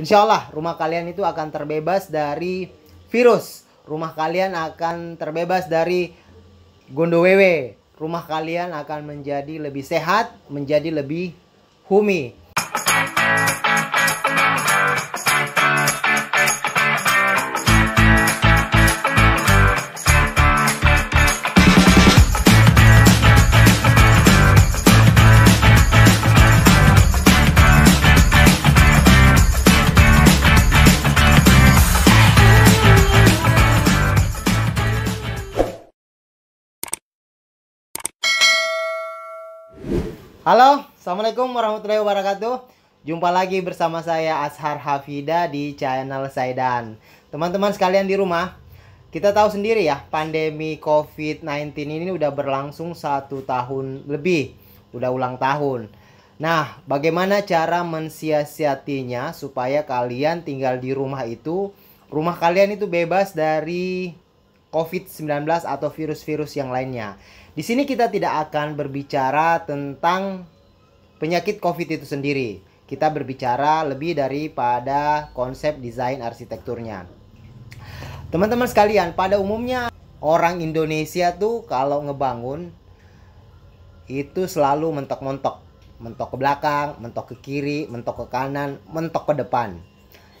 Insya Allah rumah kalian itu akan terbebas dari virus. Rumah kalian akan terbebas dari gondowewe. Rumah kalian akan menjadi lebih sehat, menjadi lebih humi. Halo, Assalamualaikum warahmatullahi wabarakatuh Jumpa lagi bersama saya Ashar Hafida di channel Saidan Teman-teman sekalian di rumah Kita tahu sendiri ya, pandemi COVID-19 ini udah berlangsung satu tahun lebih Udah ulang tahun Nah, bagaimana cara mensiasatinya supaya kalian tinggal di rumah itu Rumah kalian itu bebas dari COVID-19 atau virus-virus yang lainnya. Di sini kita tidak akan berbicara tentang penyakit COVID itu sendiri. Kita berbicara lebih daripada konsep desain arsitekturnya. Teman-teman sekalian, pada umumnya orang Indonesia tuh kalau ngebangun itu selalu mentok-mentok. Mentok ke belakang, mentok ke kiri, mentok ke kanan, mentok ke depan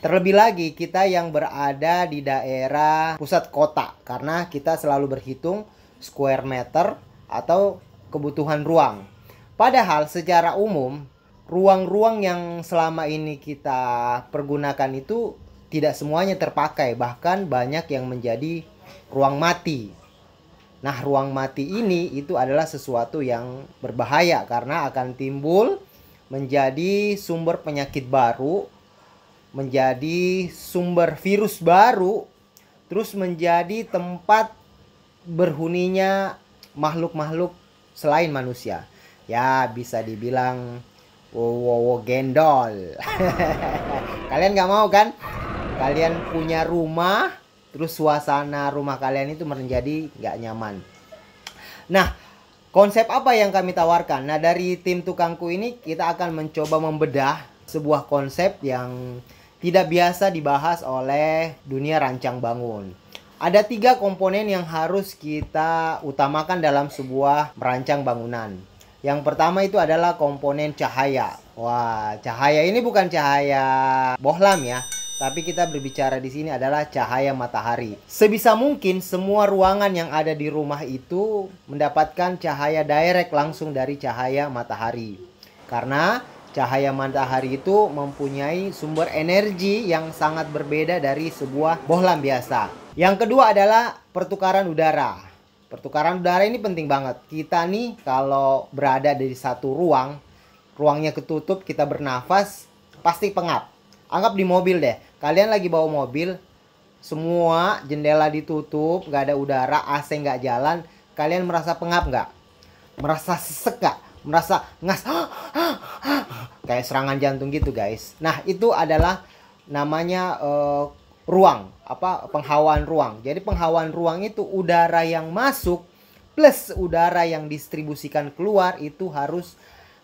Terlebih lagi kita yang berada di daerah pusat kota karena kita selalu berhitung square meter atau kebutuhan ruang. Padahal secara umum ruang-ruang yang selama ini kita pergunakan itu tidak semuanya terpakai, bahkan banyak yang menjadi ruang mati. Nah, ruang mati ini itu adalah sesuatu yang berbahaya karena akan timbul menjadi sumber penyakit baru menjadi sumber virus baru terus menjadi tempat berhuninya makhluk-makhluk selain manusia. Ya, bisa dibilang wow, gendol. kalian nggak mau kan? Kalian punya rumah, terus suasana rumah kalian itu menjadi nggak nyaman. Nah, konsep apa yang kami tawarkan? Nah, dari tim tukangku ini kita akan mencoba membedah sebuah konsep yang tidak biasa dibahas oleh dunia rancang bangun. Ada tiga komponen yang harus kita utamakan dalam sebuah merancang bangunan. Yang pertama itu adalah komponen cahaya. Wah, cahaya ini bukan cahaya bohlam ya, tapi kita berbicara di sini adalah cahaya matahari. Sebisa mungkin semua ruangan yang ada di rumah itu mendapatkan cahaya direct langsung dari cahaya matahari. Karena Cahaya matahari itu mempunyai sumber energi yang sangat berbeda dari sebuah bohlam biasa. Yang kedua adalah pertukaran udara. Pertukaran udara ini penting banget. Kita nih kalau berada di satu ruang, ruangnya ketutup, kita bernafas, pasti pengap. Anggap di mobil deh. Kalian lagi bawa mobil, semua jendela ditutup, nggak ada udara, AC nggak jalan. Kalian merasa pengap nggak? Merasa sesek nggak? merasa ngas kayak serangan jantung gitu guys. Nah itu adalah namanya uh, ruang apa penghawaan ruang. Jadi penghawaan ruang itu udara yang masuk plus udara yang distribusikan keluar itu harus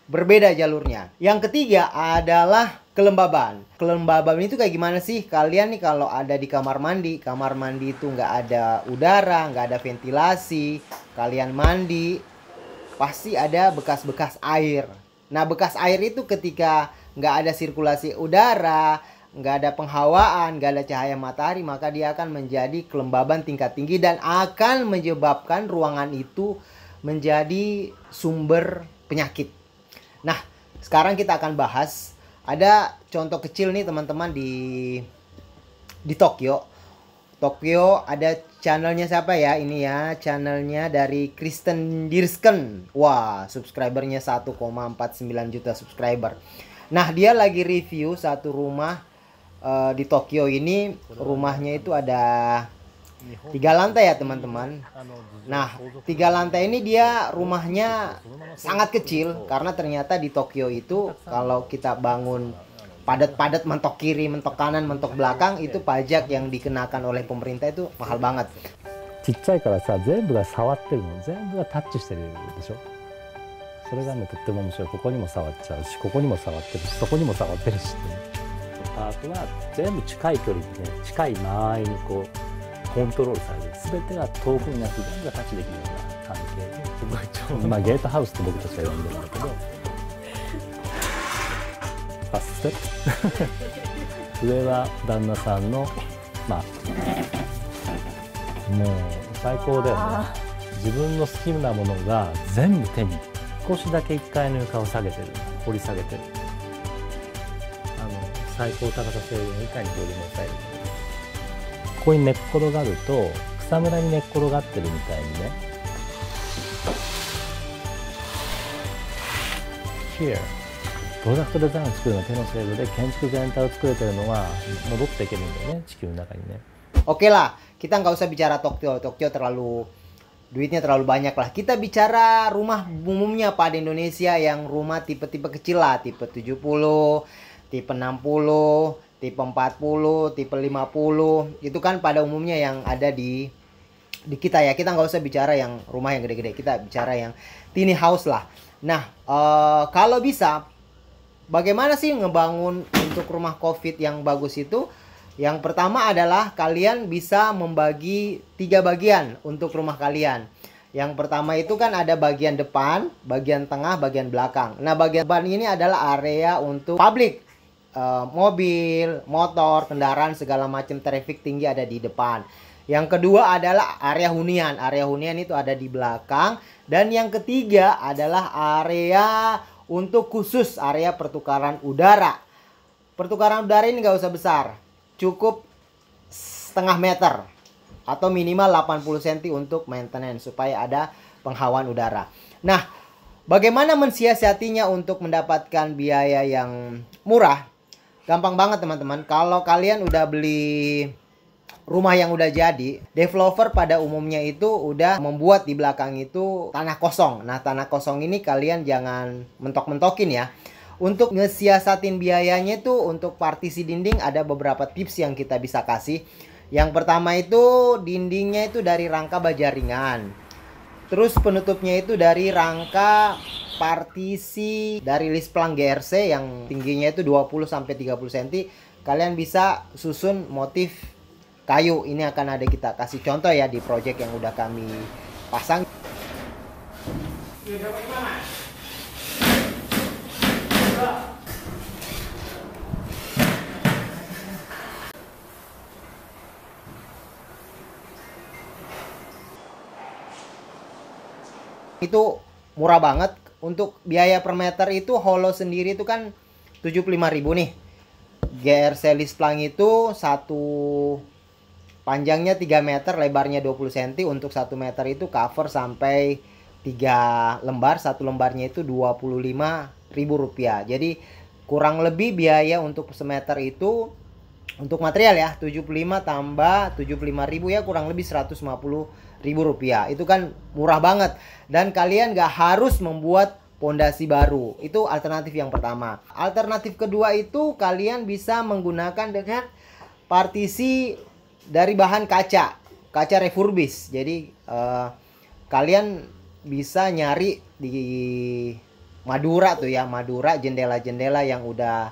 berbeda jalurnya. Yang ketiga adalah kelembaban. Kelembaban itu kayak gimana sih? Kalian nih kalau ada di kamar mandi, kamar mandi itu nggak ada udara, nggak ada ventilasi, kalian mandi, pasti ada bekas-bekas air. Nah, bekas air itu ketika nggak ada sirkulasi udara, nggak ada penghawaan, nggak ada cahaya matahari, maka dia akan menjadi kelembaban tingkat tinggi dan akan menyebabkan ruangan itu menjadi sumber penyakit. Nah, sekarang kita akan bahas ada contoh kecil nih teman-teman di di Tokyo. Tokyo ada channelnya siapa ya ini ya channelnya dari Kristen Dirsken wah subscribernya 1,49 juta subscriber nah dia lagi review satu rumah uh, di Tokyo ini rumahnya itu ada tiga lantai ya teman-teman nah tiga lantai ini dia rumahnya sangat kecil karena ternyata di Tokyo itu kalau kita bangun padat-padat mentok kiri, mentok kanan, mentok belakang itu pajak yang dikenakan oleh pemerintah itu mahal banget. ちっちゃいからさ全部が触ってるの全部がタッチしてるでしょそれがねとっても面白いここにも触っちゃうしここにも触ってるしそこにも触ってるし、ね、パートは全部近い距離で、ね、近い間合いにこうコントロールされる全てが遠くになく全部がタッチできるような関係でまあゲートハウスって僕たちは呼んでるんだけどステップ 上は旦那さんのまあもう最高だよね自分の好きなものが全部手に少しだけ1階の床を下げてる掘り下げてるあの最高高さ制限以下に上りをさえるここに寝っ転がると草むらに寝っ転がってるみたいにね Here プロダクトデザインを作るのが手の制度で建築全体を作れてるのは戻っていけるんだよね地球の中にね。Oke lah, kita nggak usah bicara Tokyo. Tokyo terlalu duitnya terlalu banyak lah. Kita bicara rumah umumnya pada Indonesia yang rumah tipe-tipe kecil lah, tipe 70, tipe 60, tipe 40, tipe 50. Itu kan pada umumnya yang ada di di kita ya. Kita nggak usah bicara yang rumah yang gede-gede. Kita bicara yang tiny house lah. Nah, uh, kalau bisa bagaimana sih ngebangun untuk rumah COVID yang bagus itu? Yang pertama adalah kalian bisa membagi tiga bagian untuk rumah kalian. Yang pertama itu kan ada bagian depan, bagian tengah, bagian belakang. Nah, bagian depan ini adalah area untuk publik. Eh, mobil, motor, kendaraan segala macam traffic tinggi ada di depan. Yang kedua adalah area hunian. Area hunian itu ada di belakang dan yang ketiga adalah area untuk khusus area pertukaran udara. Pertukaran udara ini nggak usah besar, cukup setengah meter atau minimal 80 cm untuk maintenance supaya ada penghawaan udara. Nah, bagaimana mensiasatinya untuk mendapatkan biaya yang murah? Gampang banget teman-teman. Kalau kalian udah beli rumah yang udah jadi, developer pada umumnya itu udah membuat di belakang itu tanah kosong. Nah, tanah kosong ini kalian jangan mentok-mentokin ya. Untuk ngesiasatin biayanya itu untuk partisi dinding ada beberapa tips yang kita bisa kasih. Yang pertama itu dindingnya itu dari rangka baja ringan. Terus penutupnya itu dari rangka partisi dari list pelang GRC yang tingginya itu 20 sampai 30 cm. Kalian bisa susun motif kayu ini akan ada kita kasih contoh ya di project yang udah kami pasang itu murah banget untuk biaya per meter itu hollow sendiri itu kan 75.000 nih. GR Selis Plang itu satu Panjangnya 3 meter, lebarnya 20 cm. Untuk 1 meter itu cover sampai 3 lembar. Satu lembarnya itu rp rupiah. Jadi kurang lebih biaya untuk semeter itu untuk material ya 75 tambah 75 ribu ya kurang lebih 150 ribu rupiah itu kan murah banget dan kalian gak harus membuat pondasi baru itu alternatif yang pertama alternatif kedua itu kalian bisa menggunakan dengan partisi dari bahan kaca, kaca refurbis. Jadi uh, kalian bisa nyari di Madura tuh ya, Madura jendela-jendela yang udah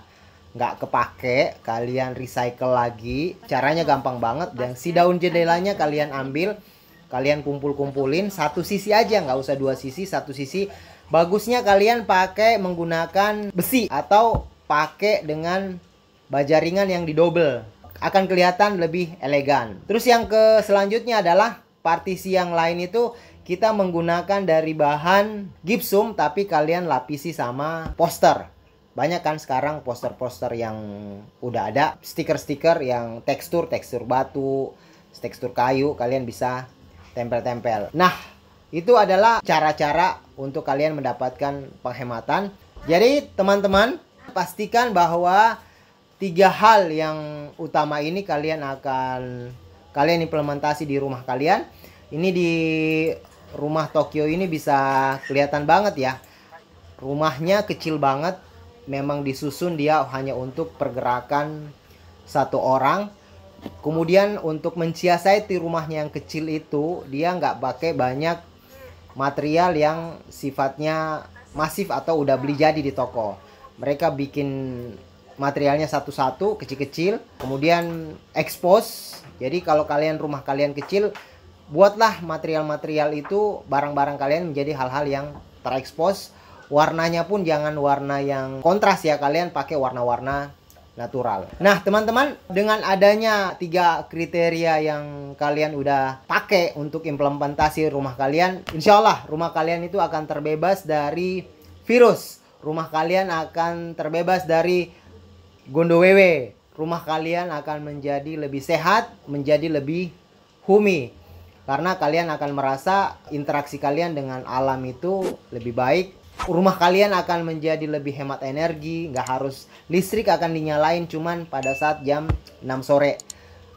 nggak kepake, kalian recycle lagi. Caranya gampang banget dan si daun jendelanya kalian ambil, kalian kumpul-kumpulin satu sisi aja, nggak usah dua sisi, satu sisi. Bagusnya kalian pakai menggunakan besi atau pakai dengan baja ringan yang didobel akan kelihatan lebih elegan. Terus yang ke selanjutnya adalah partisi yang lain itu kita menggunakan dari bahan gipsum tapi kalian lapisi sama poster. Banyak kan sekarang poster-poster yang udah ada, stiker-stiker yang tekstur, tekstur batu, tekstur kayu kalian bisa tempel-tempel. Nah, itu adalah cara-cara untuk kalian mendapatkan penghematan. Jadi, teman-teman, pastikan bahwa tiga hal yang utama ini kalian akan kalian implementasi di rumah kalian. Ini di rumah Tokyo ini bisa kelihatan banget ya. Rumahnya kecil banget, memang disusun dia hanya untuk pergerakan satu orang. Kemudian untuk mensiasati rumahnya yang kecil itu, dia nggak pakai banyak material yang sifatnya masif atau udah beli jadi di toko. Mereka bikin materialnya satu-satu kecil-kecil kemudian expose jadi kalau kalian rumah kalian kecil buatlah material-material itu barang-barang kalian menjadi hal-hal yang terekspos warnanya pun jangan warna yang kontras ya kalian pakai warna-warna natural. Nah, teman-teman, dengan adanya tiga kriteria yang kalian udah pakai untuk implementasi rumah kalian, insya Allah rumah kalian itu akan terbebas dari virus. Rumah kalian akan terbebas dari Gondowewe, rumah kalian akan menjadi lebih sehat, menjadi lebih humi. Karena kalian akan merasa interaksi kalian dengan alam itu lebih baik. Rumah kalian akan menjadi lebih hemat energi, nggak harus listrik akan dinyalain cuman pada saat jam 6 sore.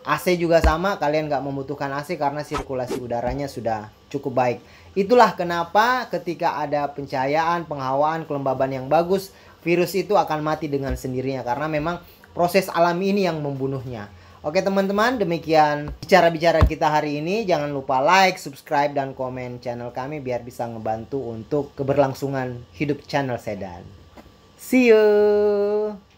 AC juga sama, kalian nggak membutuhkan AC karena sirkulasi udaranya sudah cukup baik. Itulah kenapa ketika ada pencahayaan, penghawaan, kelembaban yang bagus, virus itu akan mati dengan sendirinya karena memang proses alam ini yang membunuhnya. Oke teman-teman, demikian bicara-bicara kita hari ini. Jangan lupa like, subscribe, dan komen channel kami biar bisa ngebantu untuk keberlangsungan hidup channel Sedan. See you!